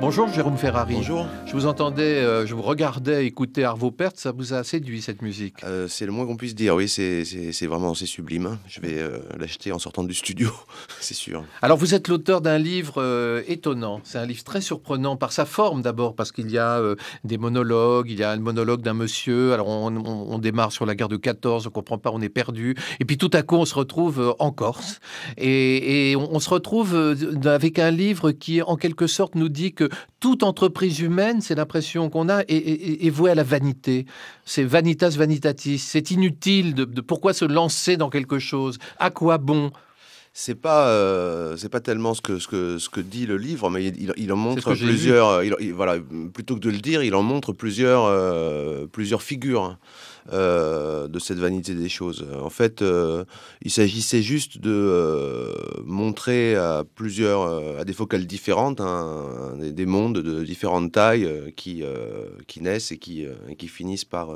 Bonjour Jérôme Ferrari. Bonjour. Je vous entendais, euh, je vous regardais écouter Arvo Pärt, ça vous a séduit cette musique euh, C'est le moins qu'on puisse dire, oui, c'est vraiment c'est sublime. Hein. Je vais euh, l'acheter en sortant du studio, c'est sûr. Alors vous êtes l'auteur d'un livre étonnant, c'est un livre très surprenant par sa forme d'abord, parce qu'il y a des monologues, il y a le monologue d'un monsieur, alors on, démarre sur la guerre de 14, on comprend pas, on est perdu, et puis tout à coup on se retrouve en Corse, et, on se retrouve avec un livre qui en quelque sorte nous dit que toute entreprise humaine, c'est l'impression qu'on a, est, vouée à la vanité. C'est vanitas vanitatis. C'est inutile de pourquoi se lancer dans quelque chose. À quoi bon c'est pas euh, c'est pas tellement ce que, ce que ce que dit le livre, mais il, en montre plusieurs. Euh, voilà, plutôt que de le dire, il en montre plusieurs euh, plusieurs figures hein, de cette vanité des choses. En fait, il s'agissait juste de montrer à plusieurs à des focales différentes hein, des, mondes de différentes tailles qui qui naissent et qui et qui finissent par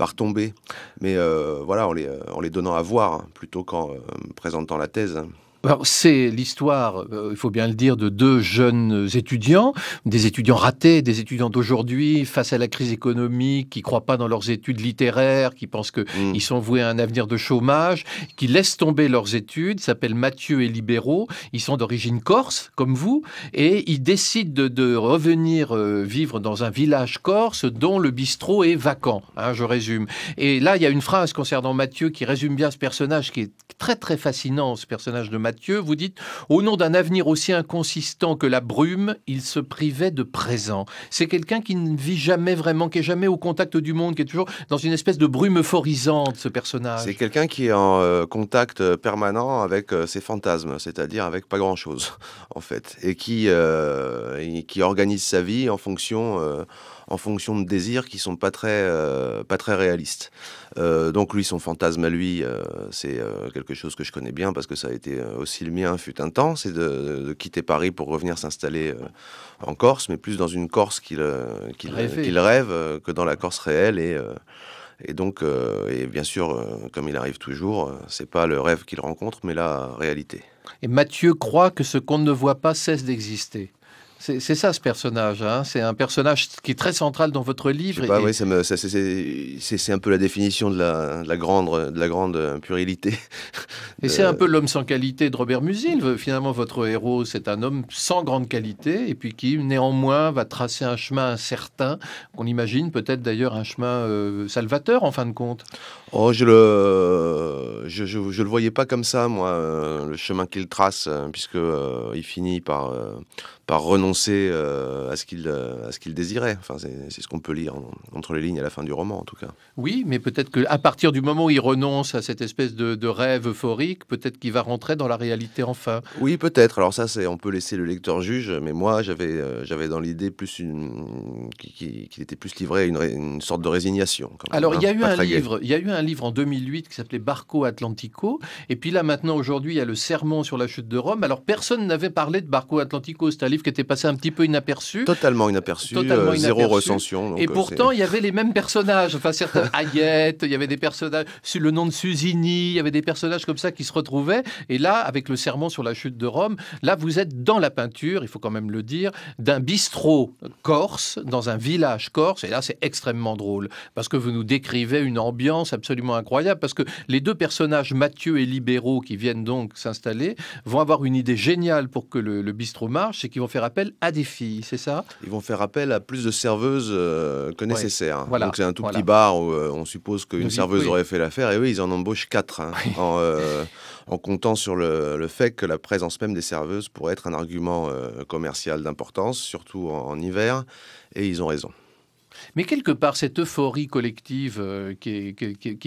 par retomber. Mais euh, voilà, en les, euh, les donnant à voir, hein, plutôt qu'en euh, présentant la thèse. Hein c'est l'histoire, euh, il faut bien le dire, de deux jeunes étudiants, des étudiants ratés, des étudiants d'aujourd'hui, face à la crise économique, qui croient pas dans leurs études littéraires, qui pensent qu'ils mm. sont voués à un avenir de chômage, qui laissent tomber leurs études, s'appellent Mathieu et Libéraux, ils sont d'origine corse, comme vous, et ils décident de, revenir euh, vivre dans un village corse dont le bistrot est vacant, hein, je résume. Et là, il y a une phrase concernant Mathieu qui résume bien ce personnage, qui est très très fascinant, ce personnage de Mathieu Mathieu, vous dites Au nom d'un avenir aussi inconsistant que la brume, il se privait de présent. C'est quelqu'un qui ne vit jamais vraiment, qui est jamais au contact du monde, qui est toujours dans une espèce de brume euphorisante, ce personnage. C'est quelqu'un qui est en euh, contact euh, permanent avec euh, ses fantasmes, c'est-à-dire avec pas grand-chose, en fait, et qui, et qui organise sa vie en fonction en fonction de désirs qui sont pas très, euh, pas très réalistes. Euh, donc lui, son fantasme à lui, euh, c'est quelque chose que je connais bien parce que ça a été aussi le mien fut un temps, c'est de, quitter Paris pour revenir s'installer en Corse, mais plus dans une Corse qu'il qu'il rêve que dans la Corse réelle et donc, et bien sûr, comme il arrive toujours, c'est pas le rêve qu'il rencontre, mais la réalité. Et Mathieu croit que ce qu'on ne voit pas cesse d'exister. C'est ça ce personnage. Hein. c'est un personnage qui est très central dans votre livre. Oui, c'est un peu la définition de la, grande, de la grande puérilité. Et c'est un euh. peu l'homme sans qualité de Robert Musil. Finalement, votre héros, c'est un homme sans grande qualité et puis qui, néanmoins, va tracer un chemin incertain, qu'on imagine peut-être d'ailleurs un chemin euh, salvateur en fin de compte. Oh, je le, je, le voyais pas comme ça, moi, euh, le chemin qu'il trace, puisque il finit par, par renoncer euh, à ce qu'il euh, qu'il désirait. Enfin, c'est ce qu'on peut lire entre les lignes à la fin du roman, en tout cas. Oui, mais peut-être qu'à partir du moment où il renonce à cette espèce de, de rêve euphorique, peut-être qu'il va rentrer dans la réalité enfin. Oui, peut-être. Alors ça, on peut laisser le lecteur juge, mais moi, j'avais euh, j'avais dans l'idée plus une... qu'il était plus livré à une, une sorte de résignation. Alors, il y, a hein, eu un livre, il y a eu un livre en 2008 qui s'appelait Barco Atlantico, et puis là, maintenant, aujourd'hui, il y a le sermon sur la chute de Rome. Alors, personne n'avait parlé de Barco Atlantico, c'est un livre qui était passé un petit peu inaperçu. Totalement inaperçu, euh, zéro recension. et euh, pourtant, il y avait les mêmes personnages. Enfin, certains, Hayette, il y avait des personnages, le nom de Susini, il y avait des personnages comme ça qui se retrouvaient. Et là, avec le serment sur la chute de Rome, là, vous êtes dans la peinture, il faut quand même le dire, d'un bistrot corse, dans un village corse. Et là, c'est extrêmement drôle, parce que vous nous décrivez une ambiance absolument incroyable, parce que les deux personnages, Mathieu et Libéraux, qui viennent donc s'installer, vont avoir une idée géniale pour que le, bistrot marche, c'est qu'ils vont faire appel à des filles, c'est ça Ils vont faire appel à plus de serveuses euh, que nécessaire. Voilà. Donc c'est un tout petit bar où euh, on suppose qu'une serveuse aurait fait l'affaire, et oui, ils en embauchent quatre, hein, euh, en, comptant sur le, fait que la présence même des serveuses pourrait être un argument commercial d'importance, surtout en hiver, et ils ont raison. Mais quelque part, cette euphorie collective euh, qui,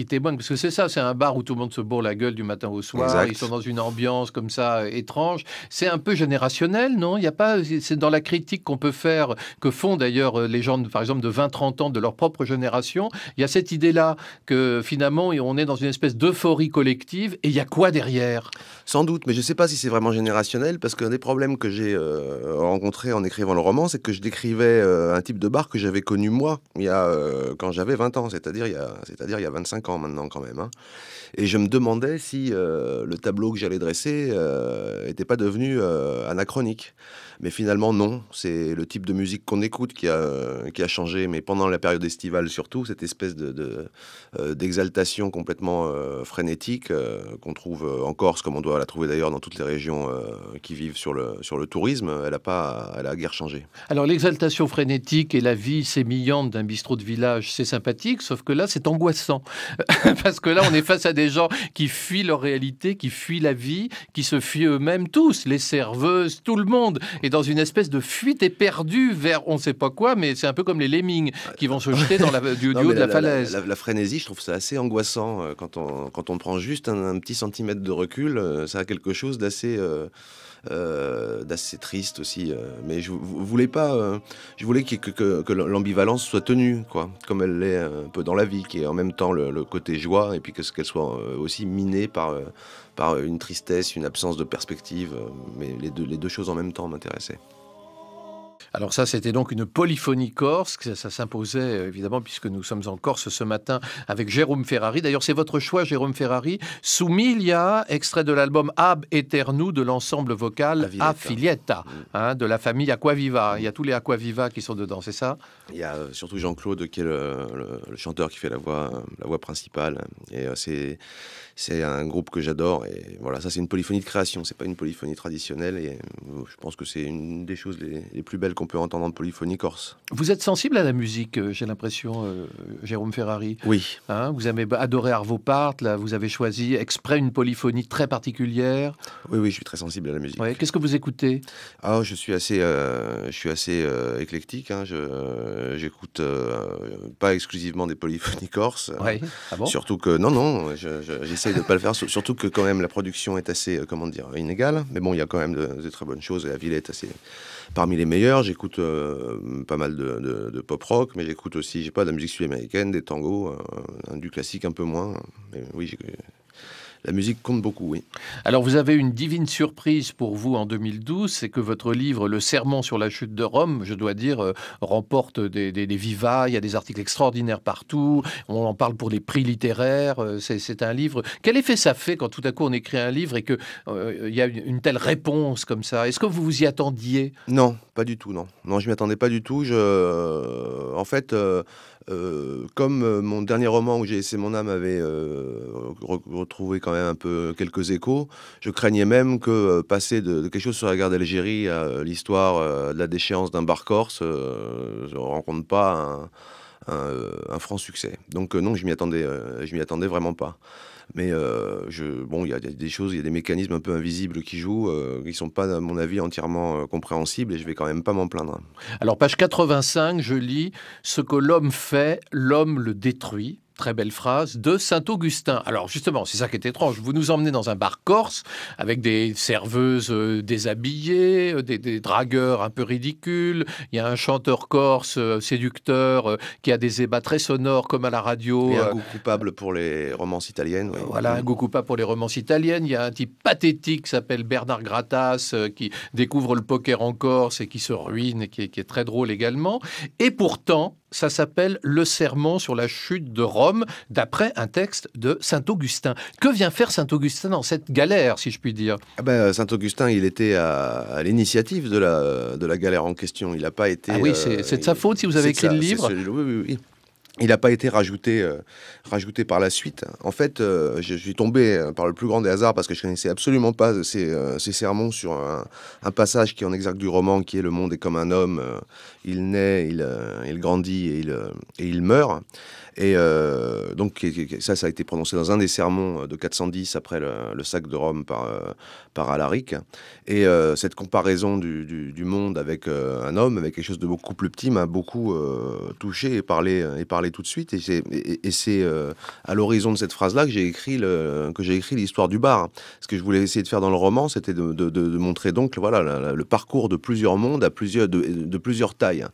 témoigne, parce que c'est ça, c'est un bar où tout le monde se bourre la gueule du matin au soir, ils sont dans une ambiance comme ça euh, étrange, c'est un peu générationnel, non Il y a pas, c'est dans la critique qu'on peut faire, que font d'ailleurs euh, les gens, par exemple, de 20-30 ans de leur propre génération, il y a cette idée-là que finalement, on est dans une espèce d'euphorie collective, et il y a quoi derrière Sans doute, mais je ne sais pas si c'est vraiment générationnel, parce qu'un des problèmes que j'ai rencontré en écrivant le roman, c'est que je décrivais un type de bar que j'avais connu moi il y a, euh, quand j'avais 20 ans, c'est-à-dire il, y a, c'est-à-dire il y a 25 ans maintenant quand même. Hein, et je me demandais si euh, le tableau que j'allais dresser n'était euh, pas devenu anachronique. Mais finalement, non. C'est le type de musique qu'on écoute qui a, qui a changé. Mais pendant la période estivale, surtout, cette espèce de, d'exaltation complètement frénétique qu'on trouve en Corse, comme on doit la trouver d'ailleurs dans toutes les régions qui vivent sur le, sur le tourisme, elle a, pas, elle a guère changé. Alors l'exaltation frénétique et la vie s'est mise d'un bistrot de village, c'est sympathique, sauf que là, c'est angoissant. Parce que là, on est face à des gens qui fuient leur réalité, qui fuient la vie, qui se fuient eux-mêmes tous, les serveuses, tout le monde, et dans une espèce de fuite éperdue vers on ne sait pas quoi, mais c'est un peu comme les lemmings qui vont se jeter dans la, du haut de la, falaise. La, frénésie, je trouve ça assez angoissant euh, quand on, quand on prend juste un, petit centimètre de recul, euh, ça a quelque chose d'assez... Euh, euh, d'assez triste aussi. Euh, mais je voulais pas, euh, je voulais que, l'ambivalence soit tenue, quoi, comme elle l'est un peu dans la vie, qui est en même temps le, côté joie, et puis que qu'elle soit aussi minée par par une tristesse, une absence de perspective, mais les les deux choses en même temps m'intéressaient. Alors ça, c'était donc une polyphonie corse, ça, ça s'imposait euh, évidemment puisque nous sommes en Corse ce matin avec Jérôme Ferrari. D'ailleurs, c'est votre choix, Jérôme Ferrari. Soumis, il y a extrait de l'album Ab Eternu de l'ensemble vocal A mm. hein, de la famille Aquaviva. Il y a tous les Aquaviva qui sont dedans, c'est ça Il y a euh, surtout Jean-Claude qui est le, le, chanteur qui fait la voix, euh, la voix principale. Et c'est c'est un groupe que j'adore. Et voilà, ça, c'est une polyphonie de création. C'est pas une polyphonie traditionnelle. Et euh, je pense que c'est une des choses les, plus belles qu'on peut entendre en polyphonie corse. Vous êtes sensible à la musique, euh, j'ai l'impression, euh, Jérôme Ferrari. Oui. Hein, vous avez adoré Arvo Part. Là, vous avez choisi exprès une polyphonie très particulière. Oui, oui, je suis très sensible à la musique. Qu'est-ce que vous écoutez Ah, je suis assez, je suis assez éclectique. Hein, j'écoute pas exclusivement des polyphonies corse Ouais. Ah Surtout que non, non de ne pas le faire, surtout que quand même la production est assez, euh, comment dire, inégale. Mais bon, il y a quand même des très bonnes choses et la ville est assez parmi les meilleurs. J'écoute euh, pas mal de, pop rock, mais j'écoute aussi, j'ai pas de la musique sud-américaine, des tangos, euh, du classique un peu moins. Mais oui, la musique compte beaucoup, oui. Alors vous avez une divine surprise pour vous en 2012, c'est que votre livre Le serment sur la chute de Rome, je dois dire, euh, remporte des, vivas, il y a des articles extraordinaires partout, on en parle pour les prix littéraires, euh, c'est un livre. Quel effet ça fait quand tout à coup on écrit un livre et que euh, il y a une telle réponse comme ça Est-ce que vous vous y attendiez Non, pas du tout, non. Non, je m'y attendais pas du tout. Je... En fait... Euh, comme euh, mon dernier roman où j'ai laissé mon âme avait euh, retrouvé quand même un peu quelques échos, je craignais même que passer de, quelque chose sur la guerre d'Algérie à l'histoire de la déchéance d'un bar corse, je ne rencontre pas un un, franc succès. Donc euh, non, je m'y attendais, euh, je m'y attendais vraiment pas. Mais euh, bon, il y, a des choses, il y a des mécanismes un peu invisibles qui jouent, qui qui sont pas, à mon avis, entièrement compréhensibles, et je vais quand même pas m'en plaindre. Alors page 85, je lis ce que l'homme fait, l'homme le détruit. Très belle phrase de Saint-Augustin. Alors justement, c'est ça qui est étrange. Vous nous emmenez dans un bar corse avec des serveuses euh, déshabillées, euh, des, dragueurs un peu ridicules. Il y a un chanteur corse euh, séducteur qui a des ébats très sonores comme à la radio. un goût coupable pour les romances italiennes. Voilà, un goût coupable pour les romances italiennes. Il y a un type pathétique qui s'appelle Bernard Grattas qui découvre le poker en Corse et qui se ruine, et qui est très drôle également. Et pourtant, ça s'appelle Le serment sur la chute de Rome, d'après un texte de saint Augustin. Que vient faire saint Augustin dans cette galère, si je puis dire ah ben, Saint Augustin, il était à, l'initiative de la, galère en question. Il n'a pas été. Ah oui, c'est euh, de sa faute si vous avez écrit le livre. Il n'a pas été rajouté, euh, rajouté par la suite. En fait, euh, je, suis tombé euh, par le plus grand des hasards parce que je ne connaissais absolument pas ces, sermons sur un, passage qui est en exergue du roman, qui est Le monde est comme un homme. il naît, il, grandit il, et il meurt. Et euh, donc, ça, ça a été prononcé dans un des sermons euh, de 410 après le, sac de Rome par, euh, par Alaric. Et cette comparaison du, du, monde avec un homme, avec quelque chose de beaucoup plus petit, m'a beaucoup touché et parlé, et parlé tout de suite. Et c'est, c'est à l'horizon de cette phrase-là que j'ai écrit, le, que j'ai écrit l'histoire du bar. Ce que je voulais essayer de faire dans le roman, c'était de, de, montrer donc voilà, le, parcours de plusieurs mondes à plusieurs, de, plusieurs tailles.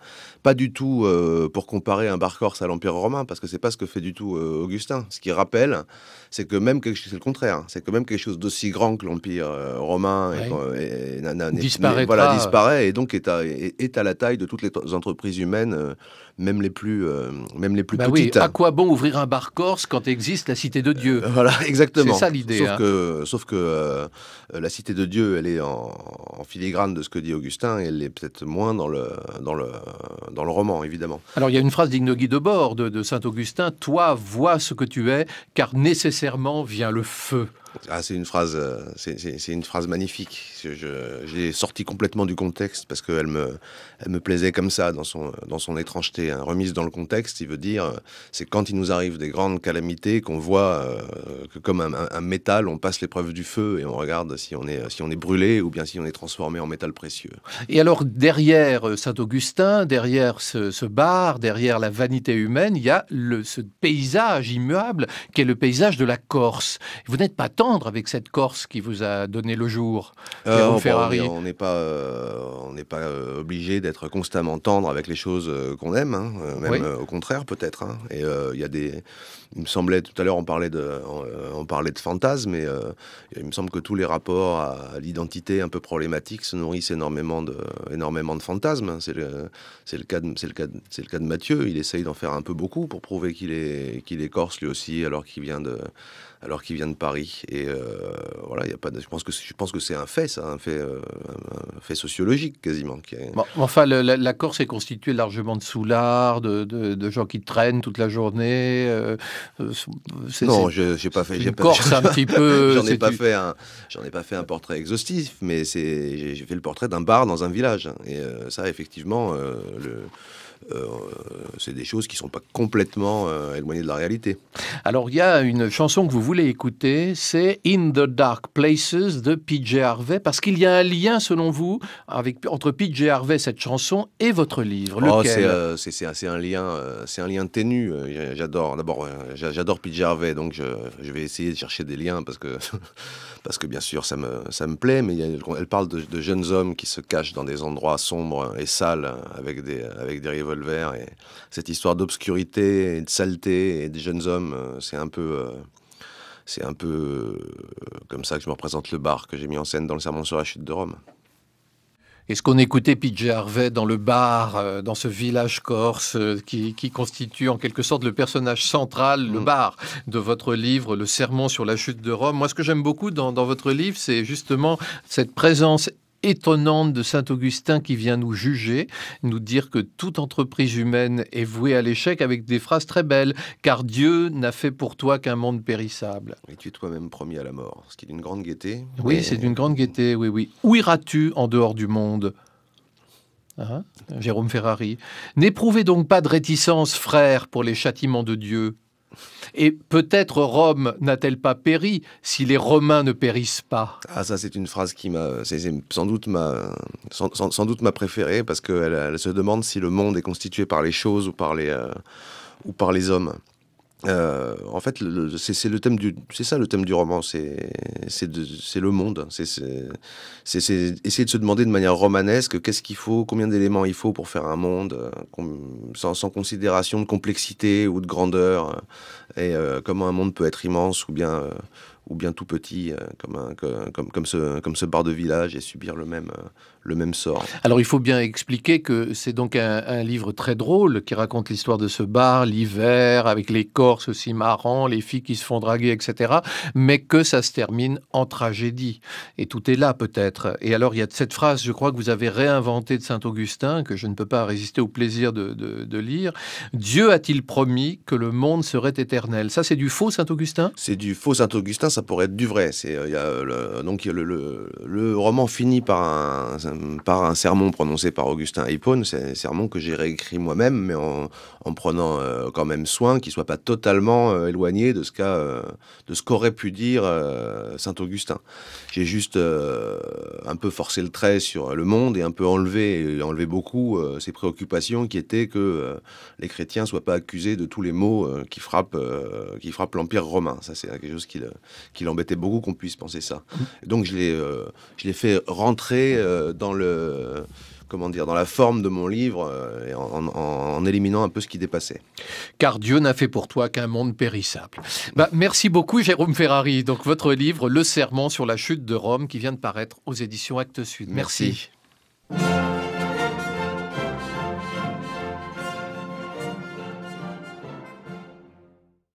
Pas du tout pour comparer un bar corse à l'Empire romain, parce que c'est pas ce que fait du tout euh, Augustin. Ce qu'il rappelle, c'est que même quelque chose, c'est le contraire, hein. c'est que même quelque chose d'aussi grand que l'Empire euh, romain disparaît, voilà, disparaît et donc est à, est à, la taille de toutes les entreprises humaines, euh, même les plus, même les plus bah petites. Oui, à quoi bon ouvrir un bar corse quand existe la Cité de Dieu Voilà, exactement. C'est ça l'idée. Sauf hein. que, sauf que la Cité de Dieu, elle est en, filigrane de ce que dit Augustin, elle est peut-être moins dans le, dans le, dans le roman, évidemment. Alors il y a une phrase d'Ignogui de Bord de, de Saint-Augustin toi vois ce que tu es, car nécessairement vient le feu ah, c'est une phrase, euh, c'est une phrase magnifique. Je, sorti l'ai sortie complètement du contexte parce qu'elle me, me plaisait comme ça dans son, dans son étrangeté. Hein. Remise dans le contexte, il veut dire, euh, c'est quand il nous arrive des grandes calamités qu'on voit euh, que comme un, métal, on passe l'épreuve du feu et on regarde si on est, si on est brûlé ou bien si on est transformé en métal précieux. Et alors derrière Saint-Augustin, derrière ce, bar, derrière la vanité humaine, il y a le, ce paysage immuable qui est le paysage de la Corse. Vous n'êtes pas tendre avec cette Corse qui vous a donné le jour, euh, Ferrari. On n'est pas, euh, on n'est pas euh, obligé d'être constamment tendre avec les choses qu'on aime, hein, même au contraire peut-être. Hein. Et il y a des, il me semblait tout à l'heure on parlait de, on, parlait de fantasmes, mais il me semble que tous les rapports à, l'identité un peu problématique se nourrissent énormément de, énormément de fantasmes. Hein. C'est le, cas de, c'est le cas, c'est le cas de Mathieu. Il essaye d'en faire un peu beaucoup pour prouver qu'il est, qu'il est corse lui aussi, alors qu'il vient de, alors qu'il vient de Paris. Et euh, voilà, y a pas je pense que je pense que c'est un fait, ça, un fait, euh, fait sociologique quasiment. enfin, la, Corse est constituée largement de soulards, de, de, gens qui traînent toute la journée. Euh, non, je n'ai pas fait. un petit peu. J'en ai pas fait J'en ai pas fait un portrait exhaustif, mais c'est j'ai fait le portrait d'un bar dans un village. Et ça, effectivement, c'est des choses qui ne sont pas complètement éloignées de la réalité. Alors, il y a une chanson que vous voulez écouter, c'est In the Dark Places de PJ Harvey, parce qu'il y a un lien, selon vous, avec, entre PJ Harvey, cette chanson, et votre livre. Oh, euh, c'est un lien, euh, un lien ténu. Euh, j'adore, d'abord, j'adore PJ Harvey, donc je, vais essayer de chercher des liens parce que, parce que bien sûr, ça me, plaît, mais elle, parle de, jeunes hommes qui se cachent dans des endroits sombres et sales avec des, avec des revolvers et cette histoire d'obscurité et de saleté et des jeunes hommes euh, c'est un peu. Euh, c'est un peu euh, comme ça que je me représente le bar que j'ai mis en scène dans le Sermon sur la chute de Rome. Est-ce qu'on écoutait PJ Harvey dans le bar, dans ce village corse qui, constitue en quelque sorte le personnage central, le mm. bar de votre livre, Le Sermon sur la chute de Rome Moi, ce que j'aime beaucoup dans, dans votre livre, c'est justement cette présence étonnante de Saint Augustin qui vient nous juger, nous dire que toute entreprise humaine est vouée à l'échec avec des phrases très belles, car Dieu n'a fait pour toi qu'un monde périssable. Et tu es toi-même promis à la mort, ce qui est d'une grande gaieté. Oui, c'est d'une grande gaieté, oui, oui. Où iras-tu en dehors du monde hein Jérôme Ferrari. N'éprouvez donc pas de réticence, frère, pour les châtiments de Dieu. Et peut-être Rome n'a-t-elle pas péri si les Romains ne périssent pas Ah, ça, c'est une phrase qui m'a. C'est sans doute ma, sans, doute ma préférée, parce qu'elle elle se demande si le monde est constitué par les choses ou par les, euh, ou par les hommes. Euh, en fait, c'est le thème du, c'est ça le thème du roman, c'est c'est le monde, c'est essayer de se demander de manière romanesque qu'est-ce qu'il faut, combien d'éléments il faut pour faire un monde, euh, sans, considération de complexité ou de grandeur, euh, et comment un monde peut être immense ou bien ou bien tout petit, euh, comme, un, comme, ce, comme ce bar de village, et subir le même, euh, le même sort. Alors il faut bien expliquer que c'est donc un, livre très drôle qui raconte l'histoire de ce bar, l'hiver, avec les Corses aussi marrants, les filles qui se font draguer, etc. Mais que ça se termine en tragédie. Et tout est là peut-être. Et alors il y a cette phrase, je crois que vous avez réinventée de Saint-Augustin, que je ne peux pas résister au plaisir de, de lire. Dieu a-t-il promis que le monde serait éternel Ça c'est du faux Saint-Augustin C'est du faux Saint-Augustin ça pourrait être du vrai. C'est euh, euh, le, donc le, le, roman finit par un, par un sermon prononcé par Augustin Hippone. C'est un sermon que j'ai réécrit moi-même, mais en, prenant euh, quand même soin qu'il soit pas totalement éloigné de ce qu'a, de ce qu'aurait pu dire Saint Augustin. J'ai juste un peu forcé le trait sur le monde et un peu enlevé, enlevé beaucoup ses préoccupations qui étaient que les chrétiens soient pas accusés de tous les maux qui frappent, qui frappent l'Empire romain. Ça c'est quelque chose qui qui l'embêtait beaucoup qu'on puisse penser ça. Donc je l'ai, euh, fait rentrer euh, dans le comment dire, dans la forme de mon livre, euh, en, en, éliminant un peu ce qui dépassait. Car Dieu n'a fait pour toi qu'un monde périssable. Bah, merci beaucoup, Jérôme Ferrari. Donc, votre livre, Le Serment sur la chute de Rome, qui vient de paraître aux éditions Actes Sud. merci.